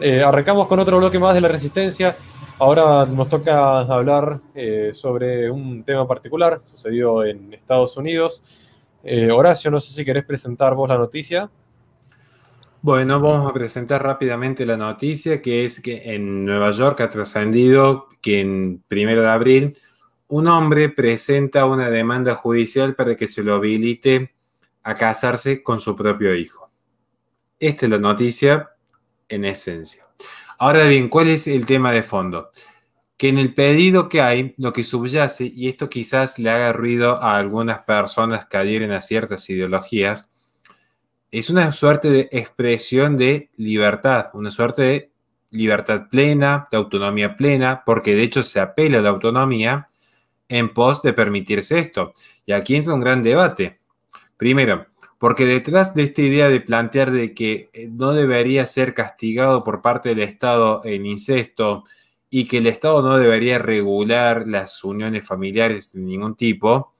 Eh, arrancamos con otro bloque más de la resistencia. Ahora nos toca hablar eh, sobre un tema particular sucedido en Estados Unidos. Eh, Horacio, no sé si querés presentar vos la noticia. Bueno, vamos a presentar rápidamente la noticia, que es que en Nueva York ha trascendido que en primero de abril un hombre presenta una demanda judicial para que se lo habilite a casarse con su propio hijo. Esta es la noticia, en esencia. Ahora bien, ¿cuál es el tema de fondo? Que en el pedido que hay, lo que subyace, y esto quizás le haga ruido a algunas personas que adhieren a ciertas ideologías, es una suerte de expresión de libertad, una suerte de libertad plena, de autonomía plena, porque de hecho se apela a la autonomía en pos de permitirse esto. Y aquí entra un gran debate. Primero, porque detrás de esta idea de plantear de que eh, no debería ser castigado por parte del Estado en incesto y que el Estado no debería regular las uniones familiares de ningún tipo,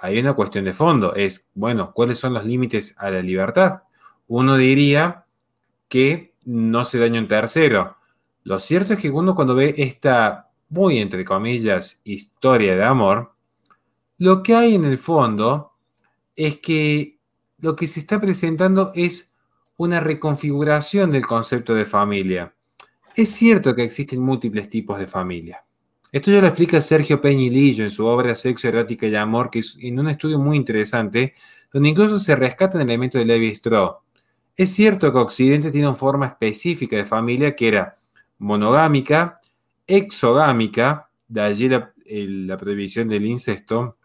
hay una cuestión de fondo. Es, bueno, ¿cuáles son los límites a la libertad? Uno diría que no se daña un tercero. Lo cierto es que uno cuando ve esta, muy entre comillas, historia de amor, lo que hay en el fondo es que lo que se está presentando es una reconfiguración del concepto de familia. Es cierto que existen múltiples tipos de familia. Esto ya lo explica Sergio Peñilillo en su obra Sexo, Erótica y Amor, que es en un estudio muy interesante, donde incluso se rescata el elemento de Levi Strauss. Es cierto que Occidente tiene una forma específica de familia que era monogámica, exogámica, de allí la, la prohibición del incesto,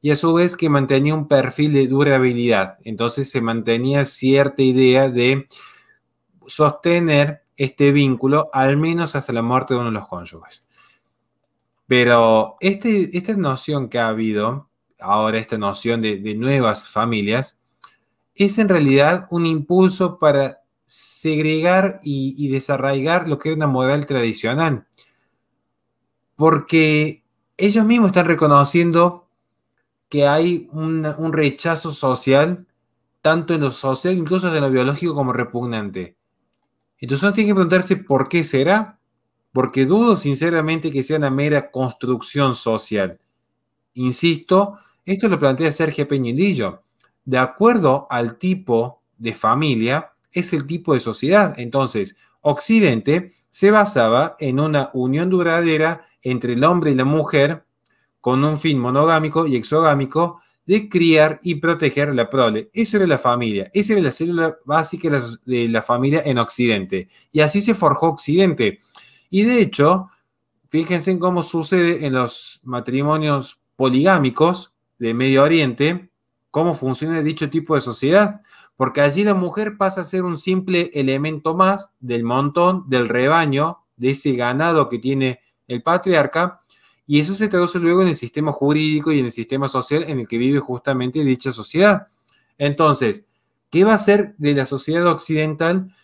y a su vez que mantenía un perfil de durabilidad. Entonces se mantenía cierta idea de sostener este vínculo al menos hasta la muerte de uno de los cónyuges. Pero este, esta noción que ha habido, ahora esta noción de, nuevas familias, es en realidad un impulso para segregar y, desarraigar lo que era una modal tradicional. Porque ellos mismos están reconociendo que hay un rechazo social, tanto en lo social, incluso en lo biológico, como repugnante. Entonces uno tiene que preguntarse por qué será, porque dudo sinceramente que sea una mera construcción social. Insisto, esto lo plantea Sergio Peñilillo. De acuerdo al tipo de familia, es el tipo de sociedad. Entonces, Occidente se basaba en una unión duradera entre el hombre y la mujer con un fin monogámico y exogámico de criar y proteger la prole. Eso era la familia, esa era la célula básica de la familia en Occidente. Y así se forjó Occidente. Y de hecho, fíjense cómo sucede en los matrimonios poligámicos de Medio Oriente, cómo funciona dicho tipo de sociedad, porque allí la mujer pasa a ser un simple elemento más del montón, del rebaño, de ese ganado que tiene el patriarca, y eso se traduce luego en el sistema jurídico y en el sistema social en el que vive justamente dicha sociedad. Entonces, ¿qué va a ser de la sociedad occidental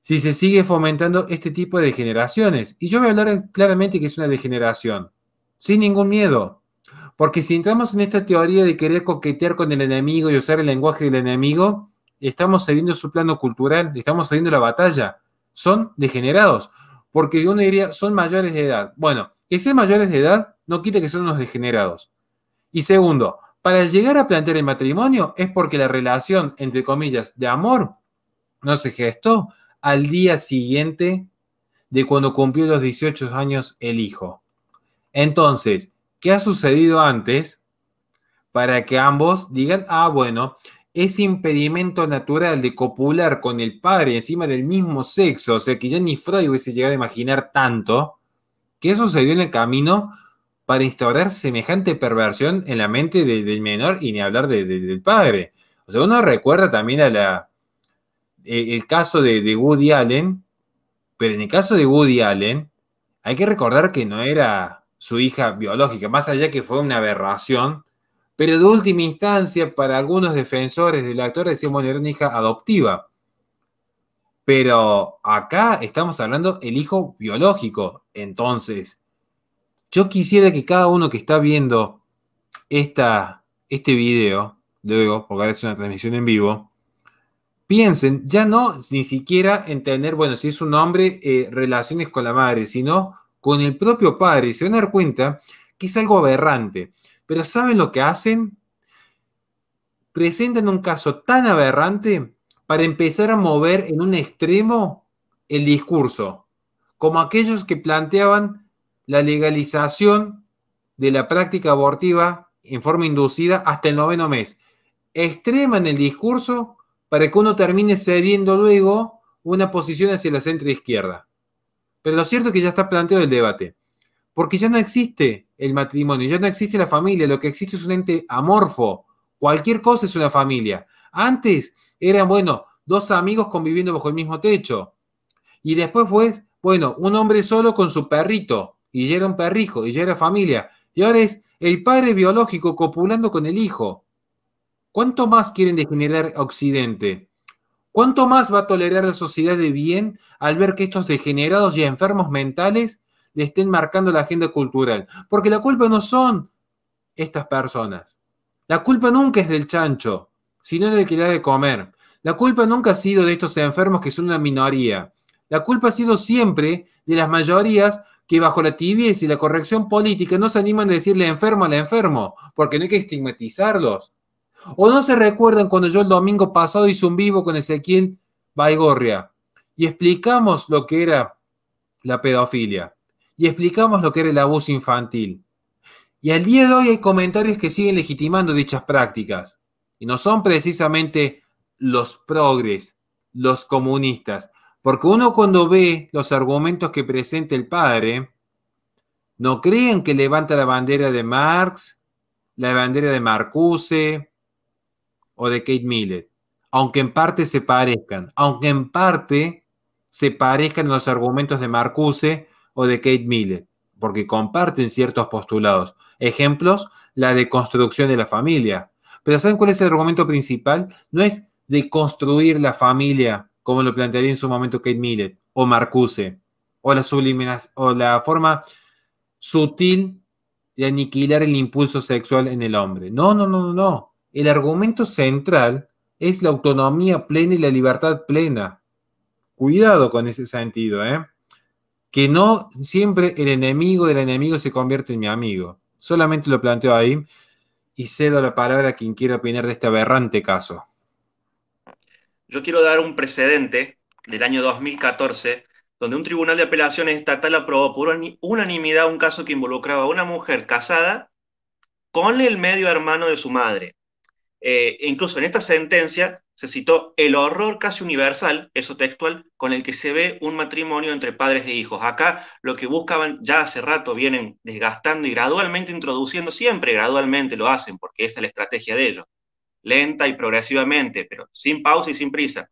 si se sigue fomentando este tipo de degeneraciones? Y yo voy a hablar claramente que es una degeneración, sin ningún miedo. Porque si entramos en esta teoría de querer coquetear con el enemigo y usar el lenguaje del enemigo, estamos cediendo su plano cultural, estamos cediendo la batalla. Son degenerados. Porque uno diría, son mayores de edad. Bueno, que ser mayores de edad no quita que son unos degenerados. Y segundo, para llegar a plantear el matrimonio es porque la relación, entre comillas, de amor no se gestó al día siguiente de cuando cumplió los 18 años el hijo. Entonces, ¿qué ha sucedido antes para que ambos digan, ah, bueno, ese impedimento natural de copular con el padre encima del mismo sexo, o sea que ya ni Freud hubiese llegado a imaginar tanto, y eso se dio en el camino para instaurar semejante perversión en la mente del, menor y ni hablar del padre? O sea, uno recuerda también eh, el, caso de, Woody Allen, pero en el caso de Woody Allen, hay que recordar que no era su hija biológica, más allá que fue una aberración, pero de última instancia, para algunos defensores del actor, decíamos, bueno, era una hija adoptiva. Pero acá estamos hablando el hijo biológico. Entonces, yo quisiera que cada uno que está viendo este video, luego, porque ahora es una transmisión en vivo, piensen, ya no ni siquiera en tener, bueno, si es un hombre, eh, relaciones con la madre, sino con el propio padre. Se van a dar cuenta que es algo aberrante. Pero ¿saben lo que hacen? Presentan un caso tan aberrante para empezar a mover en un extremo el discurso, como aquellos que planteaban la legalización de la práctica abortiva en forma inducida hasta el noveno mes. Extreman el discurso para que uno termine cediendo luego una posición hacia la centro izquierda. Pero lo cierto es que ya está planteado el debate, porque ya no existe el matrimonio, ya no existe la familia, lo que existe es un ente amorfo, cualquier cosa es una familia. Antes eran, bueno, dos amigos conviviendo bajo el mismo techo. Y después fue, bueno, un hombre solo con su perrito, y ya era un perrijo, y ya era familia. Y ahora es el padre biológico copulando con el hijo. ¿Cuánto más quieren degenerar Occidente? ¿Cuánto más va a tolerar la sociedad de bien al ver que estos degenerados y enfermos mentales le estén marcando la agenda cultural? Porque la culpa no son estas personas. La culpa nunca es del chancho sino el que le de comer. La culpa nunca ha sido de estos enfermos que son una minoría. La culpa ha sido siempre de las mayorías que bajo la tibieza y la corrección política no se animan a decirle enfermo al enfermo, porque no hay que estigmatizarlos. ¿O no se recuerdan cuando yo el domingo pasado hice un vivo con Ezequiel Baigorria y explicamos lo que era la pedofilia y explicamos lo que era el abuso infantil? Y al día de hoy hay comentarios que siguen legitimando dichas prácticas. Y no son precisamente los progres, los comunistas. Porque uno cuando ve los argumentos que presenta el padre, no creen que levanta la bandera de Marx, la bandera de Marcuse o de Kate Millet, Aunque en parte se parezcan, aunque en parte se parezcan los argumentos de Marcuse o de Kate Millet, porque comparten ciertos postulados. Ejemplos, la deconstrucción de la familia, pero ¿saben cuál es el argumento principal? No es de construir la familia, como lo plantearía en su momento Kate Millett o Marcuse, o la, o la forma sutil de aniquilar el impulso sexual en el hombre. No, no, no, no, no. El argumento central es la autonomía plena y la libertad plena. Cuidado con ese sentido, ¿eh? Que no siempre el enemigo del enemigo se convierte en mi amigo. Solamente lo planteo ahí y cedo la palabra a quien quiera opinar de este aberrante caso. Yo quiero dar un precedente del año 2014, donde un tribunal de apelaciones estatal aprobó por unanimidad un caso que involucraba a una mujer casada con el medio hermano de su madre. Eh, incluso en esta sentencia se citó el horror casi universal, eso textual, con el que se ve un matrimonio entre padres e hijos. Acá lo que buscaban ya hace rato vienen desgastando y gradualmente introduciendo, siempre gradualmente lo hacen, porque esa es la estrategia de ellos, lenta y progresivamente, pero sin pausa y sin prisa.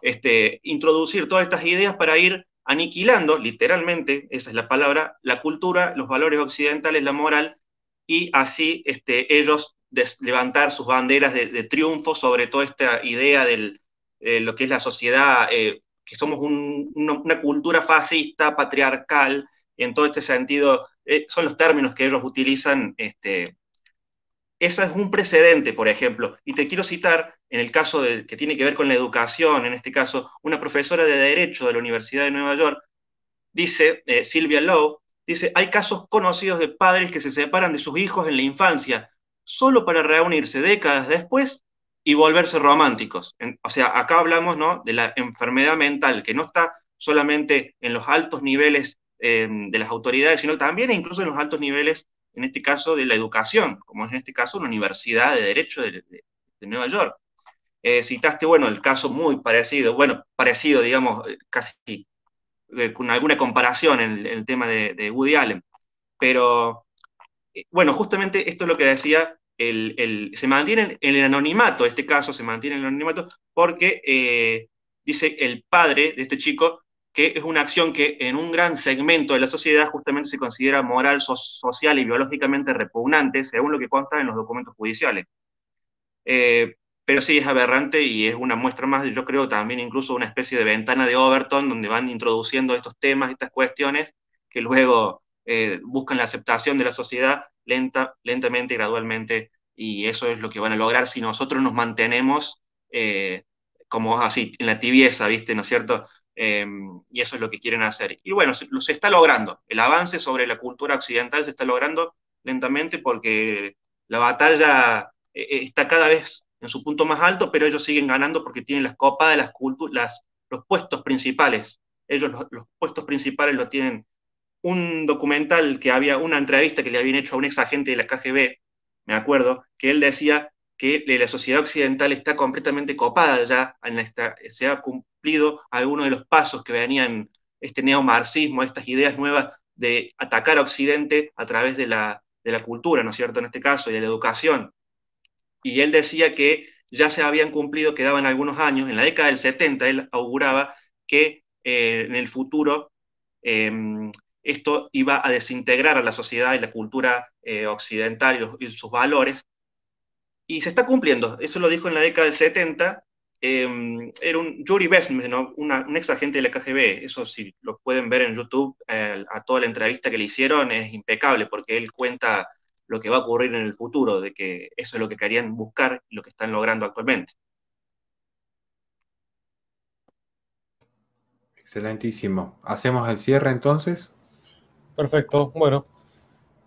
Este, introducir todas estas ideas para ir aniquilando, literalmente, esa es la palabra, la cultura, los valores occidentales, la moral, y así este, ellos levantar sus banderas de, triunfo sobre toda esta idea de eh, lo que es la sociedad, eh, que somos una, cultura fascista, patriarcal, en todo este sentido, eh, son los términos que ellos utilizan. Este, ese es un precedente, por ejemplo, y te quiero citar, en el caso que tiene que ver con la educación, en este caso, una profesora de Derecho de la Universidad de Nueva York, dice, Silvia Lowe, dice, hay casos conocidos de padres que se separan de sus hijos en la infancia solo para reunirse décadas después y volverse románticos. o sea, acá hablamos de la enfermedad mental, que no está solamente en los altos niveles em, de las autoridades, sino también e incluso en los altos niveles, en este caso, de la educación, como es en este caso una Universidad de Derecho de, Nueva York. Eh, citaste, bueno, el caso muy parecido, bueno, parecido, digamos, eh, casi eh, con alguna comparación en el, tema de Woody Allen, pero bueno, justamente esto es lo que decía el, se mantienen en el anonimato, este caso se mantiene en el anonimato, porque eh, dice el padre de este chico que es una acción que en un gran segmento de la sociedad justamente se considera moral, social y biológicamente repugnante, según lo que consta en los documentos judiciales. Eh, pero sí es aberrante y es una muestra más, yo creo también incluso una especie de ventana de Overton donde van introduciendo estos temas, estas cuestiones, que luego eh, buscan la aceptación de la sociedad lenta, lentamente, gradualmente, y eso es lo que van a lograr si nosotros nos mantenemos eh, como así, en la tibieza, ¿viste? ¿No es cierto? Em, y eso es lo que quieren hacer. Y bueno, se, está logrando. El avance sobre la cultura occidental se está logrando lentamente porque la batalla eh, eh, está cada vez en su punto más alto, pero ellos siguen ganando porque tienen las copas de las culturas, los puestos principales. Ellos los puestos principales lo tienen un documental que había, una entrevista que le habían hecho a un ex agente de la KGB, me acuerdo, que él decía que la sociedad occidental está completamente copada ya, en esta, se ha cumplido algunos de los pasos que venían este neomarxismo, estas ideas nuevas de atacar a Occidente a través de la, cultura, ¿no es cierto?, en este caso, y de la educación. Y él decía que ya se habían cumplido, quedaban algunos años, en la década del 70 él auguraba que eh, en el futuro em, esto iba a desintegrar a la sociedad y la cultura eh, occidental y, sus valores. Y se está cumpliendo, eso lo dijo en la década del 70, em, era un Yuri un ex agente de la KGB, eso si lo pueden ver en YouTube, a toda la entrevista que le hicieron es impecable porque él cuenta lo que va a ocurrir en el futuro, de que eso es lo que querían buscar y lo que están logrando actualmente. Excelentísimo. ¿Hacemos el cierre entonces? Perfecto, bueno.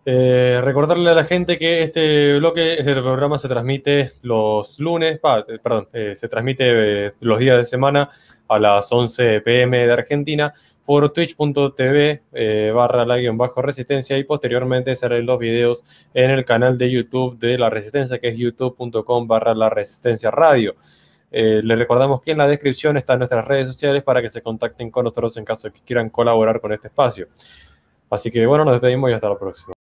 Eh, recordarle a la gente que este bloque, este programa se transmite los lunes, eh, perdón, eh, se transmite los días de semana a las 11 pm de Argentina por twitch.tv barra la bajo resistencia y posteriormente serán los videos en el canal de YouTube de la resistencia que es youtube.com barra la resistencia radio. le les recordamos que en la descripción están nuestras redes sociales para que se contacten con nosotros en caso de que quieran colaborar con este espacio. Así que bueno, nos despedimos y hasta la próxima.